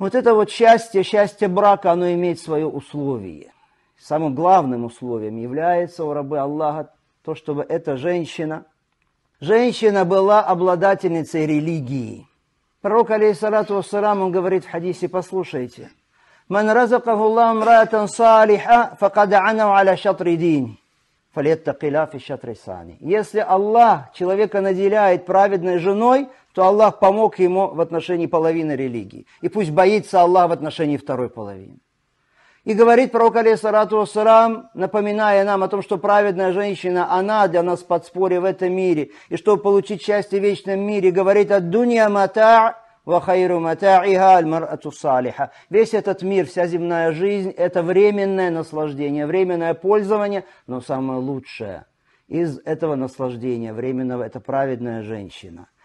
Вот это вот счастье, счастье брака, оно имеет свое условие. Самым главным условием является у рабы Аллаха то, чтобы эта женщина, женщина была обладательницей религии. Пророк, алейхиссалату вассалам, он говорит в хадисе, послушайте, «Ман разакаху Аллаху мраатан салиха, факада анау аля шатри дини». Если Аллах человека наделяет праведной женой, то Аллах помог ему в отношении половины религии. И пусть боится Аллах в отношении второй половины. И говорит пророк, алейсарату вассалам, напоминая нам о том, что праведная женщина, она для нас подспорье в этом мире. И чтобы получить счастье в вечном мире, говорит, «Ад дунья мата, وخير متاعها المرأة الصالحة. Весь этот мир, вся земная жизнь – это временное наслаждение, временное пользование, но самое лучшее из этого наслаждения временного – это праведная женщина –